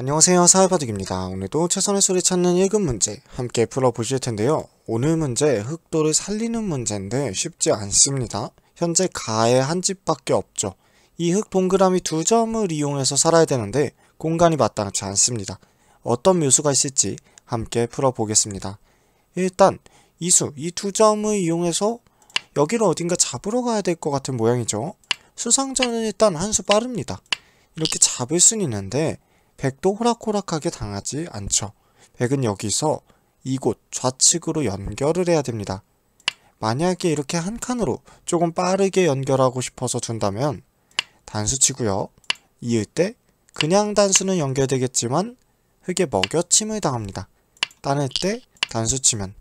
안녕하세요 사회바둑입니다. 오늘도 최선의 소리 찾는 1급 문제 함께 풀어보실 텐데요. 오늘 문제 흑도를 살리는 문제인데 쉽지 않습니다. 현재 가에 한 집밖에 없죠. 이흑 동그라미 두 점을 이용해서 살아야 되는데 공간이 마땅치 않습니다. 어떤 묘수가 있을지 함께 풀어보겠습니다. 일단 이 수, 이 두 점을 이용해서 여기를 어딘가 잡으러 가야 될 것 같은 모양이죠. 수상전은 일단 한 수 빠릅니다. 이렇게 잡을 순 있는데 백도 호락호락하게 당하지 않죠. 백은 여기서 이곳 좌측으로 연결을 해야 됩니다. 만약에 이렇게 한 칸으로 조금 빠르게 연결하고 싶어서 둔다면 단수치고요. 이을 때 그냥 단수는 연결되겠지만 흙에 먹여침을 당합니다. 따낼 때 단수치면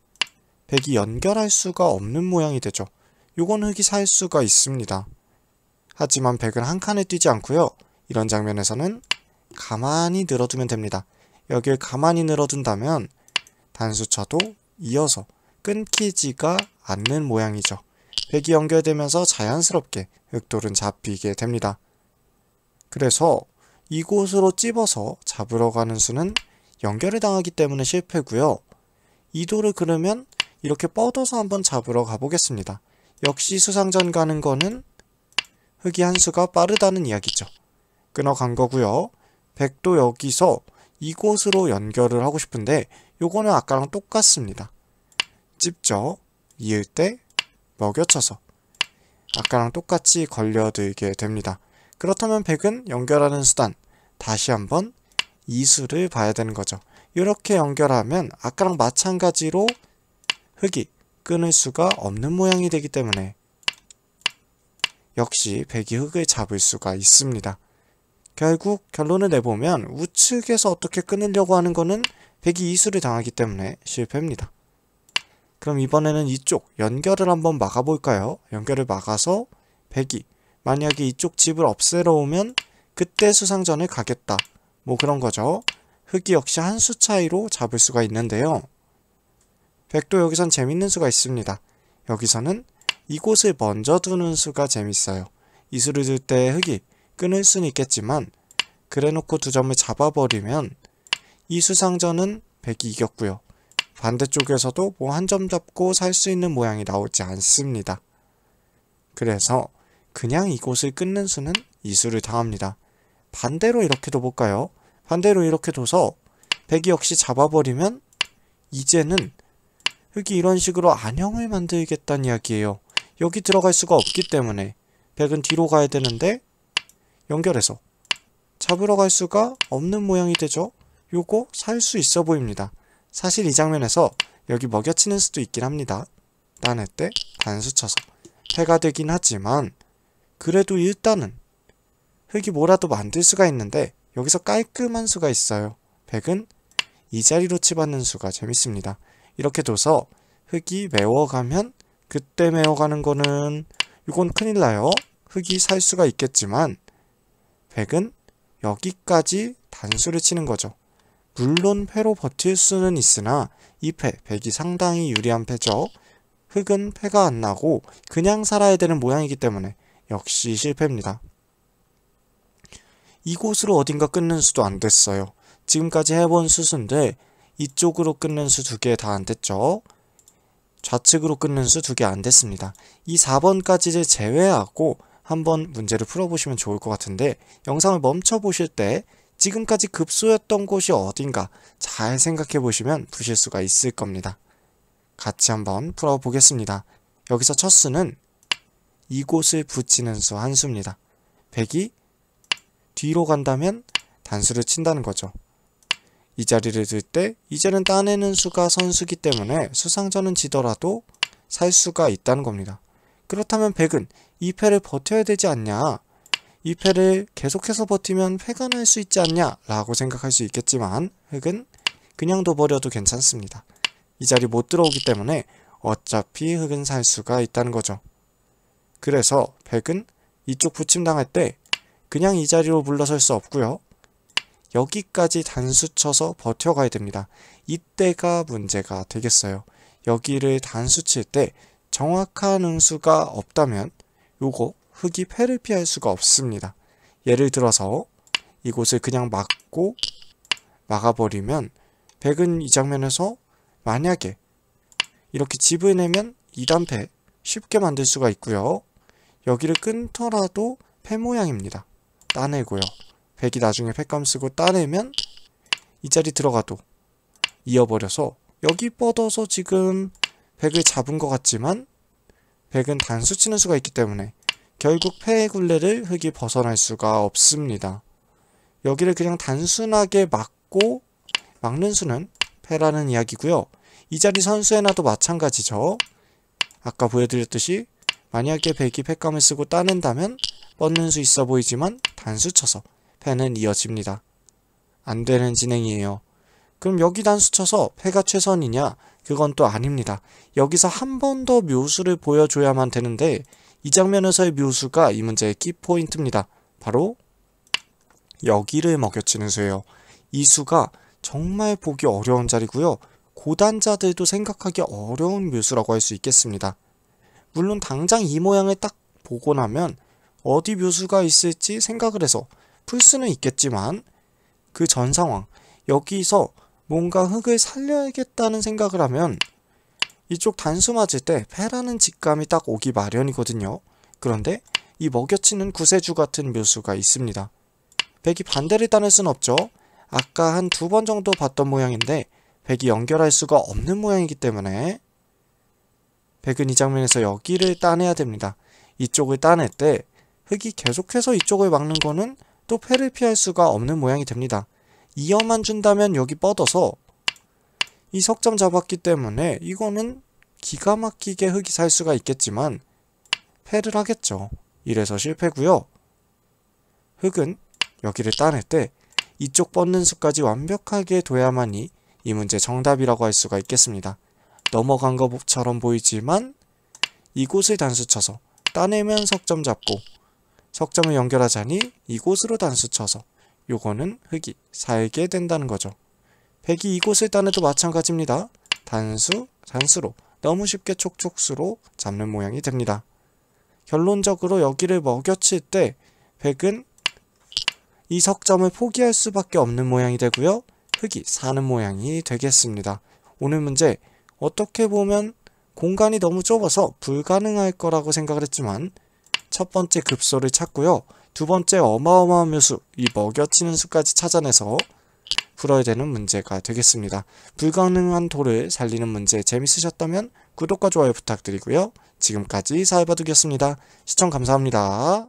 백이 연결할 수가 없는 모양이 되죠. 요건 흙이 살 수가 있습니다. 하지만 백은 한 칸에 뛰지 않고요. 이런 장면에서는 가만히 늘어두면 됩니다. 여기를 가만히 늘어둔다면 단수차도 이어서 끊기지가 않는 모양이죠. 백이 연결되면서 자연스럽게 흑돌은 잡히게 됩니다. 그래서 이곳으로 찝어서 잡으러 가는 수는 연결을 당하기 때문에 실패고요. 이도를 그러면 이렇게 뻗어서 한번 잡으러 가보겠습니다. 역시 수상전 가는 거는 흑이 한 수가 빠르다는 이야기죠. 끊어간 거고요. 1 0 0도 여기서 이곳으로 연결을 하고 싶은데 요거는 아까랑 똑같습니다. 찝죠? 이을 때 먹여쳐서 아까랑 똑같이 걸려들게 됩니다. 그렇다면 1 0 0은 연결하는 수단 다시 한번 이수를 봐야 되는 거죠. 이렇게 연결하면 아까랑 마찬가지로 흙이 끊을 수가 없는 모양이 되기 때문에 역시 1 0 0이 흙을 잡을 수가 있습니다. 결국 결론을 내보면 우측에서 어떻게 끊으려고 하는 거는 백이 이수를 당하기 때문에 실패입니다. 그럼 이번에는 이쪽 연결을 한번 막아볼까요? 연결을 막아서 백이 만약에 이쪽 집을 없애러 오면 그때 수상전을 가겠다. 뭐 그런 거죠. 흑이 역시 한 수 차이로 잡을 수가 있는데요. 백도 여기선 재밌는 수가 있습니다. 여기서는 이곳을 먼저 두는 수가 재밌어요. 이수를 둘때 흑이 끊을 수는 있겠지만 그래놓고 두 점을 잡아버리면 이 수상전은 백이 이겼고요. 반대쪽에서도 뭐 한 점 잡고 살 수 있는 모양이 나오지 않습니다. 그래서 그냥 이곳을 끊는 수는 이수를 당합니다. 반대로 이렇게 둬볼까요? 반대로 이렇게 둬서 백이 역시 잡아버리면 이제는 흙이 이런 식으로 안형을 만들겠다는 이야기예요. 여기 들어갈 수가 없기 때문에 백은 뒤로 가야 되는데 연결해서 잡으러 갈 수가 없는 모양이 되죠. 요거 살 수 있어 보입니다. 사실 이 장면에서 여기 먹여치는 수도 있긴 합니다. 딴해 때 단수 쳐서 해가 되긴 하지만 그래도 일단은 흙이 뭐라도 만들 수가 있는데 여기서 깔끔한 수가 있어요. 백은이 자리로 치받는 수가 재밌습니다. 이렇게 둬서 흙이 메워가면 그때 메워가는 거는 이건 큰일 나요. 흙이 살 수가 있겠지만 백은 여기까지 단수를 치는 거죠. 물론 패로 버틸 수는 있으나 이 패, 백이 상당히 유리한 패죠. 흑은 패가 안 나고 그냥 살아야 되는 모양이기 때문에 역시 실패입니다. 이곳으로 어딘가 끊는 수도 안 됐어요. 지금까지 해본 수순데 이쪽으로 끊는 수 두 개 다 안 됐죠. 좌측으로 끊는 수 두 개 안 됐습니다. 이 4번까지를 제외하고 한번 문제를 풀어보시면 좋을 것 같은데 영상을 멈춰 보실 때 지금까지 급소였던 곳이 어딘가 잘 생각해 보시면 푸실 수가 있을 겁니다. 같이 한번 풀어보겠습니다. 여기서 첫 수는 이곳을 붙이는 수 한 수입니다. 100이 뒤로 간다면 단수를 친다는 거죠. 이 자리를 들 때 이제는 따내는 수가 선수기 때문에 수상전은 지더라도 살 수가 있다는 겁니다. 그렇다면 백은 2패를 버텨야 되지 않냐 2패를 계속해서 버티면 패가 날 수 있지 않냐 라고 생각할 수 있겠지만 흑은 그냥 둬버려도 괜찮습니다. 이 자리 못 들어오기 때문에 어차피 흑은 살 수가 있다는 거죠. 그래서 백은 이쪽 붙임당할때 그냥 이 자리로 물러설 수 없고요. 여기까지 단수 쳐서 버텨가야 됩니다. 이때가 문제가 되겠어요. 여기를 단수 칠때 정확한 응수가 없다면 요거 흙이 패를 피할 수가 없습니다. 예를 들어서 이곳을 그냥 막고 막아버리면 백은 이 장면에서 만약에 이렇게 집을 내면 2단패 쉽게 만들 수가 있고요. 여기를 끊더라도 패 모양입니다. 따내고요. 백이 나중에 패감 쓰고 따내면 이 자리 들어가도 이어버려서 여기 뻗어서 지금 백을 잡은 것 같지만 백은 단수 치는 수가 있기 때문에 결국 패의 굴레를 흙이 벗어날 수가 없습니다. 여기를 그냥 단순하게 막고 막는 수는 패라는 이야기고요. 이 자리 선수에나도 마찬가지죠. 아까 보여드렸듯이 만약에 백이 패감을 쓰고 따낸다면 뻗는 수 있어 보이지만 단수 쳐서 패는 이어집니다. 안 되는 진행이에요. 그럼 여기 단수 쳐서 패가 최선이냐? 그건 또 아닙니다. 여기서 한 번 더 묘수를 보여줘야만 되는데 이 장면에서의 묘수가 이 문제의 키포인트입니다. 바로 여기를 먹여치는 수예요. 이 수가 정말 보기 어려운 자리고요. 고단자들도 생각하기 어려운 묘수라고 할 수 있겠습니다. 물론 당장 이 모양을 딱 보고 나면 어디 묘수가 있을지 생각을 해서 풀 수는 있겠지만 그 전 상황 여기서 뭔가 흙을 살려야겠다는 생각을 하면 이쪽 단수 맞을 때 패라는 직감이 딱 오기 마련이거든요. 그런데 이 먹여치는 구세주 같은 묘수가 있습니다. 백이 반대를 따낼 순 없죠. 아까 한 두 번 정도 봤던 모양인데 백이 연결할 수가 없는 모양이기 때문에 백은 이 장면에서 여기를 따내야 됩니다. 이쪽을 따낼 때 흙이 계속해서 이쪽을 막는 거는 또 패를 피할 수가 없는 모양이 됩니다. 2어만 준다면 여기 뻗어서 이 석점 잡았기 때문에 이거는 기가 막히게 흙이 살 수가 있겠지만 패를 하겠죠. 이래서 실패고요. 흙은 여기를 따낼 때 이쪽 뻗는 수까지 완벽하게 둬야만이 이 문제 정답이라고 할 수가 있겠습니다. 넘어간 것처럼 보이지만 이곳을 단수 쳐서 따내면 석점 잡고 석점을 연결하자니 이곳으로 단수 쳐서 요거는 흙이 살게 된다는 거죠. 백이 이곳을 따내도 마찬가지입니다. 단수, 단수로 너무 쉽게 촉촉수로 잡는 모양이 됩니다. 결론적으로 여기를 먹여칠 때 백은 이 석점을 포기할 수밖에 없는 모양이 되고요. 흙이 사는 모양이 되겠습니다. 오늘 문제 어떻게 보면 공간이 너무 좁아서 불가능할 거라고 생각을 했지만 첫 번째 급소를 찾고요. 두 번째 어마어마한 묘수, 이 먹여치는 수까지 찾아내서 풀어야 되는 문제가 되겠습니다. 불가능한 돌을 살리는 문제 재밌으셨다면 구독과 좋아요 부탁드리고요. 지금까지 사회바둑이었습니다. 시청 감사합니다.